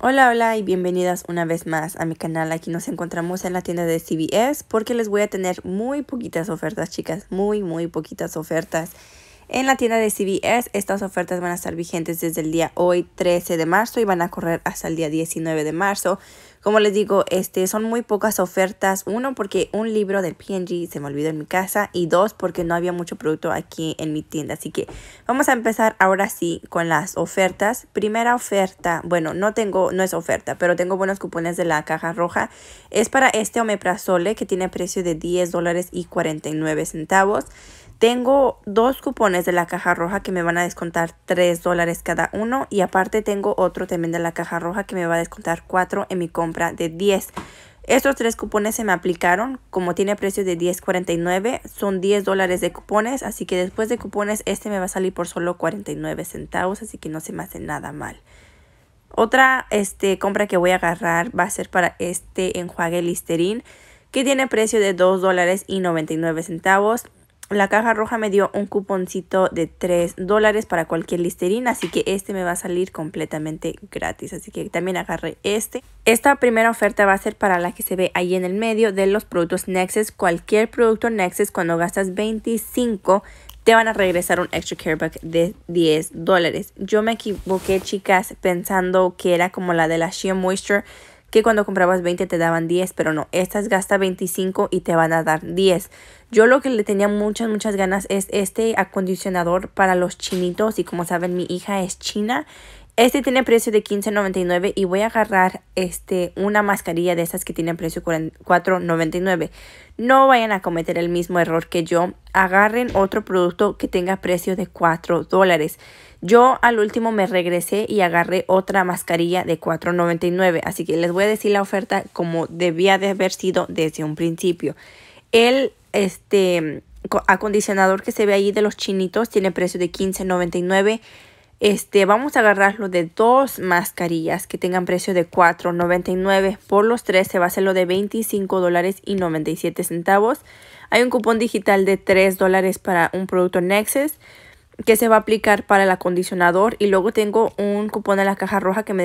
Hola, hola y bienvenidas una vez más a mi canal. Aquí nos encontramos en la tienda de CBS porque les voy a tener muy poquitas ofertas, chicas. Muy, muy poquitas ofertas. En la tienda de CBS, estas ofertas van a estar vigentes desde el día hoy 13 de marzo y van a correr hasta el día 19 de marzo. Como les digo, este, son muy pocas ofertas. Uno, porque un libro del PNG se me olvidó en mi casa. Y dos, porque no había mucho producto aquí en mi tienda. Así que vamos a empezar ahora sí con las ofertas. Primera oferta, bueno, no tengo, no es oferta, pero tengo buenos cupones de la caja roja. Es para este omeprazole que tiene precio de $10.49 dólares y centavos. Tengo dos cupones de la caja roja que me van a descontar 3 dólares cada uno y aparte tengo otro también de la caja roja que me va a descontar 4 en mi compra de 10. Estos tres cupones se me aplicaron, como tiene precio de 10.49, son 10 dólares de cupones, así que después de cupones este me va a salir por solo 49 centavos, así que no se me hace nada mal. Otra este, compra que voy a agarrar va a ser para este enjuague Listerine que tiene precio de $2.99 dólares y 99 centavos la caja roja me dio un cuponcito de 3 dólares para cualquier listerina, así que este me va a salir completamente gratis, así que también agarré este. Esta primera oferta va a ser para la que se ve ahí en el medio de los productos Nexus, cualquier producto Nexus cuando gastas 25 te van a regresar un extra careback de 10 dólares. Yo me equivoqué chicas pensando que era como la de la Shea Moisture, que cuando comprabas 20 te daban 10, pero no, estas gasta 25 y te van a dar 10. Yo lo que le tenía muchas, muchas ganas es este acondicionador para los chinitos y como saben mi hija es china este tiene precio de $15.99 y voy a agarrar este, una mascarilla de esas que tienen precio $4.99. No vayan a cometer el mismo error que yo. Agarren otro producto que tenga precio de $4 Yo al último me regresé y agarré otra mascarilla de $4.99. Así que les voy a decir la oferta como debía de haber sido desde un principio. El este, acondicionador que se ve ahí de los chinitos tiene precio de $15.99. Este, vamos a agarrarlo de dos mascarillas que tengan precio de $4.99. Por los tres se va a hacer lo de $25.97. Hay un cupón digital de $3 para un producto Nexus que se va a aplicar para el acondicionador y luego tengo un cupón de la caja roja que me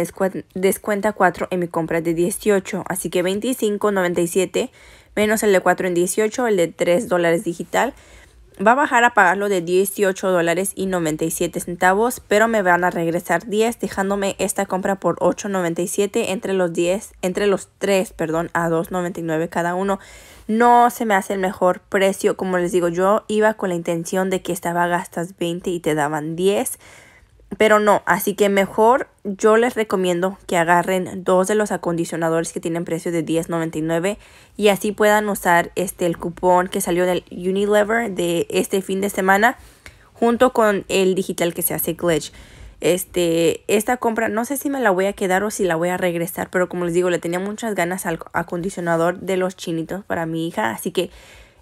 descuenta 4 en mi compra de 18 así que 25.97 menos el de 4 en 18 el de 3 dólares digital va a bajar a pagarlo de $18.97, dólares pero me van a regresar 10, dejándome esta compra por 8.97 entre los 10, entre los 3, perdón, a 2.99 cada uno. No se me hace el mejor precio, como les digo, yo iba con la intención de que estaba gastas 20 y te daban 10, pero no, así que mejor yo les recomiendo que agarren dos de los acondicionadores que tienen precio de $10.99 y así puedan usar este el cupón que salió del Unilever de este fin de semana junto con el digital que se hace Glitch. Este, esta compra no sé si me la voy a quedar o si la voy a regresar, pero como les digo, le tenía muchas ganas al acondicionador de los chinitos para mi hija, así que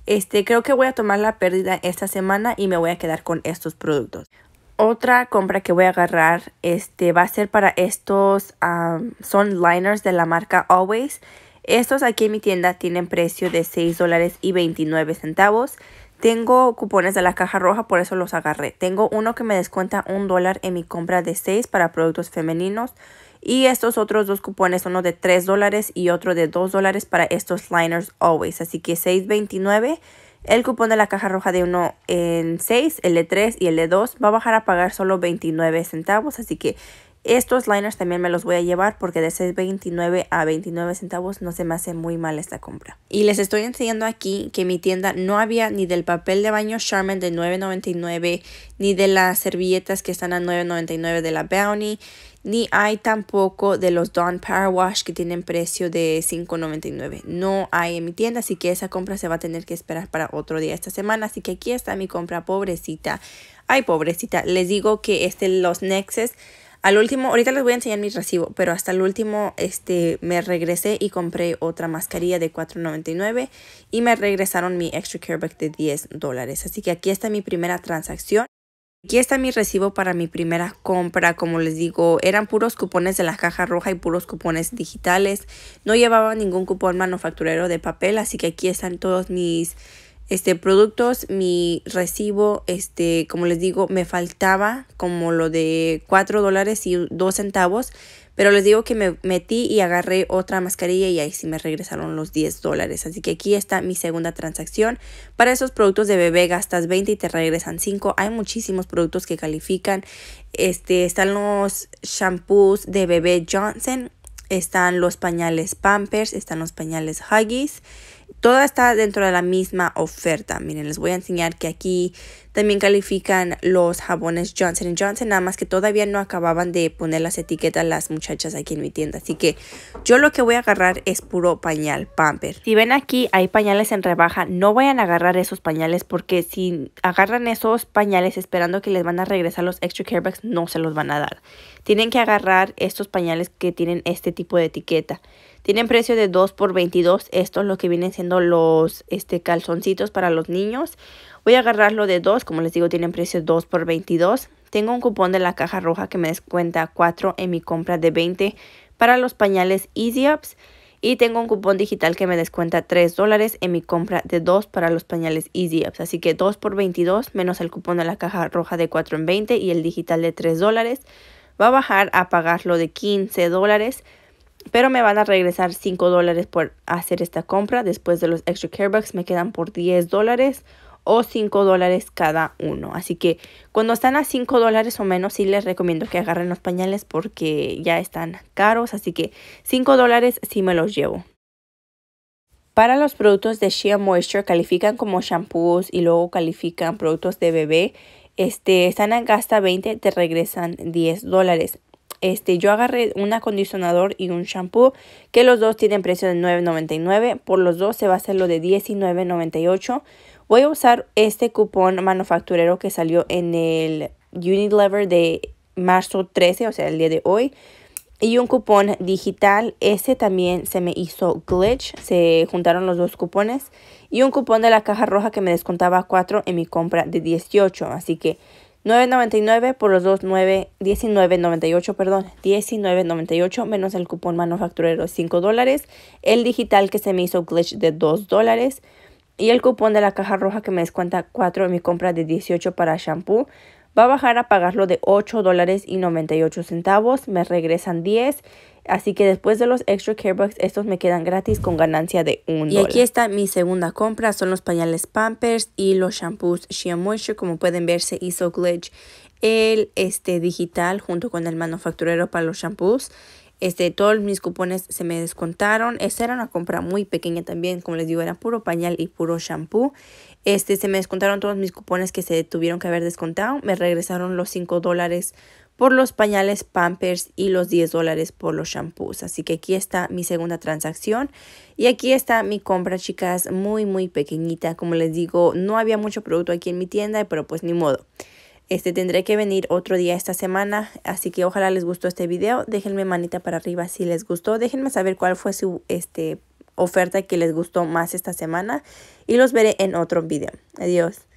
este, creo que voy a tomar la pérdida esta semana y me voy a quedar con estos productos. Otra compra que voy a agarrar este, va a ser para estos, son liners de la marca Always. Estos aquí en mi tienda tienen precio de 6 dólares y 29 centavos. Tengo cupones de la caja roja, por eso los agarré. Tengo uno que me descuenta un dólar en mi compra de 6 para productos femeninos. Y estos otros dos cupones, uno de 3 dólares y otro de 2 dólares para estos liners always. Así que $6.29 el cupón de la caja roja de 1 en 6, el de 3 y el de 2 va a bajar a pagar solo 29 centavos, así que estos liners también me los voy a llevar porque de 6.29 a 29 centavos no se me hace muy mal esta compra. Y les estoy enseñando aquí que en mi tienda no había ni del papel de baño Charmin de 9.99, ni de las servilletas que están a 9.99 de la Bounty, ni hay tampoco de los Dawn Power Wash que tienen precio de 5.99. No hay en mi tienda, así que esa compra se va a tener que esperar para otro día esta semana. Así que aquí está mi compra, pobrecita. Ay, pobrecita. Les digo que este, los Nexes al último, ahorita les voy a enseñar mi recibo, pero hasta el último este, me regresé y compré otra mascarilla de $4.99 y me regresaron mi extra careback de 10 dólares. Así que aquí está mi primera transacción. Aquí está mi recibo para mi primera compra, como les digo, eran puros cupones de la caja roja y puros cupones digitales. No llevaba ningún cupón manufacturero de papel, así que aquí están todos mis este, productos, mi recibo, este, como les digo, me faltaba como lo de 4 dólares y 2 centavos, pero les digo que me metí y agarré otra mascarilla y ahí sí me regresaron los 10 dólares. Así que aquí está mi segunda transacción. Para esos productos de bebé gastas 20 y te regresan 5. Hay muchísimos productos que califican. Este, están los shampoos de bebé Johnson, están los pañales Pampers, están los pañales Huggies todo está dentro de la misma oferta. Miren, les voy a enseñar que aquí también califican los jabones Johnson Johnson, nada más que todavía no acababan de poner las etiquetas las muchachas aquí en mi tienda. Así que yo lo que voy a agarrar es puro pañal pamper. Si ven aquí hay pañales en rebaja, no vayan a agarrar esos pañales porque si agarran esos pañales esperando que les van a regresar los extra bags. no se los van a dar. Tienen que agarrar estos pañales que tienen este tipo de etiqueta. Tienen precio de 2 por 22. Esto es lo que vienen siendo los este, calzoncitos para los niños. Voy a agarrarlo de 2, como les digo, tienen precio 2 por 22. Tengo un cupón de la caja roja que me descuenta 4 en mi compra de 20 para los pañales Easy Ups. Y tengo un cupón digital que me descuenta 3 dólares en mi compra de 2 para los pañales Easy Ups. Así que 2 por 22 menos el cupón de la caja roja de 4 en 20 y el digital de 3 dólares. Va a bajar a pagarlo de 15 dólares. Pero me van a regresar 5 dólares por hacer esta compra. Después de los extra Care carebucks me quedan por 10 dólares o 5 dólares cada uno. Así que cuando están a 5 dólares o menos, sí les recomiendo que agarren los pañales porque ya están caros. Así que 5 dólares sí me los llevo. Para los productos de Shea Moisture califican como shampoos y luego califican productos de bebé. Este, están en gasta 20, te regresan 10 dólares. Este, yo agarré un acondicionador y un shampoo que los dos tienen precio de $9.99. Por los dos se va a hacer lo de $19.98. Voy a usar este cupón manufacturero que salió en el Unilever de marzo 13, o sea, el día de hoy. Y un cupón digital, ese también se me hizo glitch, se juntaron los dos cupones. Y un cupón de la caja roja que me descontaba 4 en mi compra de 18. Así que 9.99 por los 29 19.98, perdón, 19.98 menos el cupón manufacturero 5 dólares, el digital que se me hizo glitch de 2 dólares y el cupón de la caja roja que me descuenta 4 en mi compra de 18 para shampoo va a bajar a pagarlo de $8.98, dólares y centavos, me regresan 10 Así que después de los extra care bucks, estos me quedan gratis con ganancia de un Y aquí está mi segunda compra, son los pañales Pampers y los shampoos Shea Moisture. Como pueden ver, se hizo glitch el este, digital junto con el manufacturero para los shampoos. Este, todos mis cupones se me descontaron. Esta era una compra muy pequeña también, como les digo, era puro pañal y puro shampoo. Este, se me descontaron todos mis cupones que se tuvieron que haber descontado. Me regresaron los 5 dólares por los pañales Pampers y los 10 dólares por los shampoos. Así que aquí está mi segunda transacción y aquí está mi compra, chicas, muy, muy pequeñita. Como les digo, no había mucho producto aquí en mi tienda, pero pues ni modo. Este tendré que venir otro día esta semana, así que ojalá les gustó este video. Déjenme manita para arriba si les gustó. Déjenme saber cuál fue su este, oferta que les gustó más esta semana y los veré en otro video. Adiós.